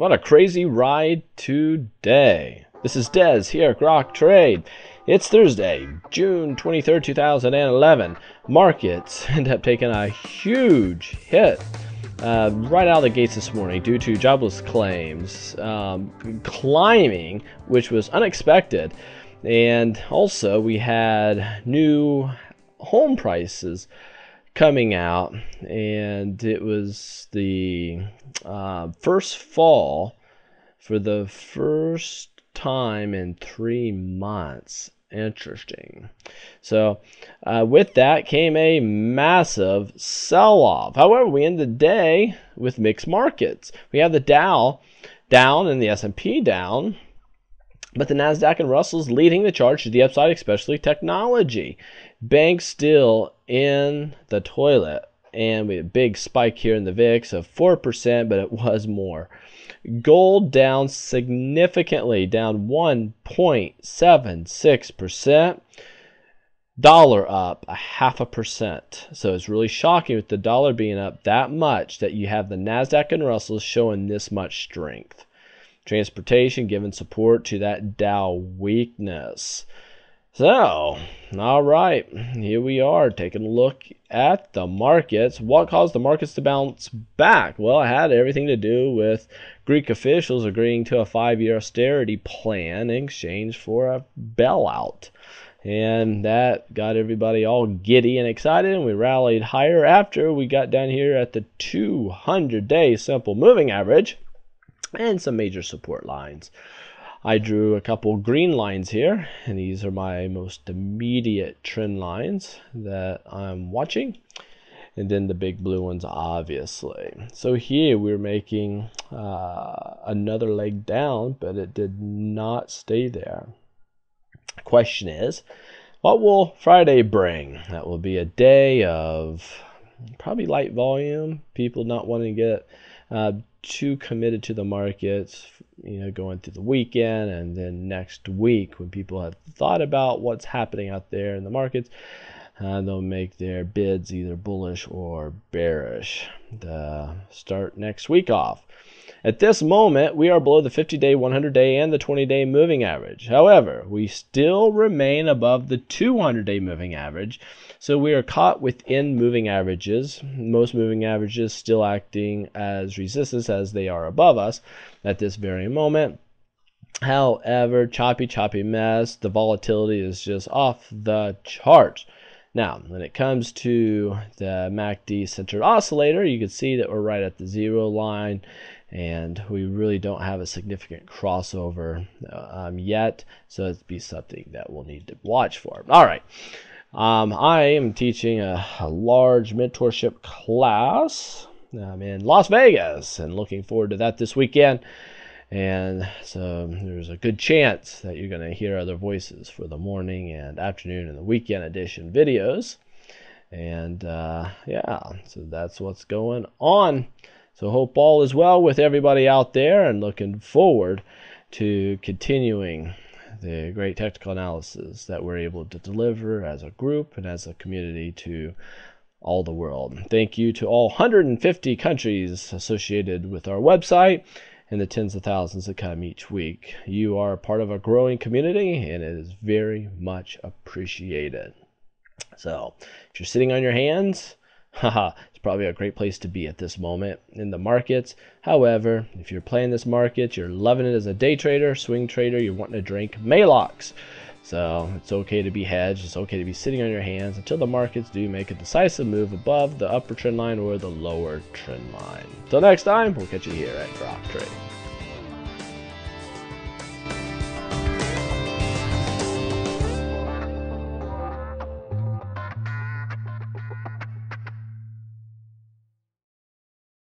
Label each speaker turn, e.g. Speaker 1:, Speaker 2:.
Speaker 1: What a crazy ride today. This is Dez here at Rock Trade. It's Thursday, June 23rd, 2011. Markets end up taking a huge hit uh, right out of the gates this morning due to jobless claims um, climbing, which was unexpected. And also, we had new home prices coming out, and it was the uh, first fall for the first time in three months. Interesting. So, uh, with that came a massive sell off. However, we end the day with mixed markets. We have the Dow down and the S&P down but the Nasdaq and Russell's leading the charge to the upside, especially technology. Banks still in the toilet, and we had a big spike here in the VIX of four percent, but it was more. Gold down significantly, down one point seven six percent. Dollar up a half a percent. So it's really shocking with the dollar being up that much that you have the NASDAQ and Russell showing this much strength transportation, giving support to that Dow weakness. So, all right, here we are taking a look at the markets. What caused the markets to bounce back? Well, it had everything to do with Greek officials agreeing to a five year austerity plan in exchange for a bailout. And that got everybody all giddy and excited, and we rallied higher after we got down here at the 200 day simple moving average and some major support lines. I drew a couple green lines here, and these are my most immediate trend lines that I'm watching. And then the big blue ones, obviously. So here we're making uh, another leg down, but it did not stay there. Question is, what will Friday bring? That will be a day of probably light volume, people not wanting to get uh, too committed to the markets, you know, going through the weekend and then next week when people have thought about what's happening out there in the markets. Uh, they'll make their bids either bullish or bearish. The start next week off at this moment, we are below the 50 day, 100 day, and the 20 day moving average. However, we still remain above the 200 day moving average, so we are caught within moving averages, most moving averages still acting as resistance as they are above us at this very moment. However, choppy, choppy mess. The volatility is just off the chart. Now, when it comes to the MACD centered oscillator, you can see that we're right at the zero line and we really don't have a significant crossover um, yet, so it'd be something that we'll need to watch for. All right. Um, I am teaching a, a large mentorship class um, in Las Vegas and looking forward to that this weekend. And so there's a good chance that you're going to hear other voices for the morning and afternoon and the weekend edition videos. And uh, yeah, so that's what's going on. So, hope all is well with everybody out there and looking forward to continuing the great technical analysis that we're able to deliver as a group and as a community to all the world. Thank you to all 150 countries associated with our website and the tens of thousands that come each week. You are a part of a growing community and it is very much appreciated. So, if you're sitting on your hands, Haha, it's probably a great place to be at this moment in the markets. However, if you're playing this market, you're loving it as a day trader, swing trader, you're wanting to drink Malox. So it's okay to be hedged, it's okay to be sitting on your hands until the markets do make a decisive move above the upper trend line or the lower trend line. Till next time, we'll catch you here at Drop Trade.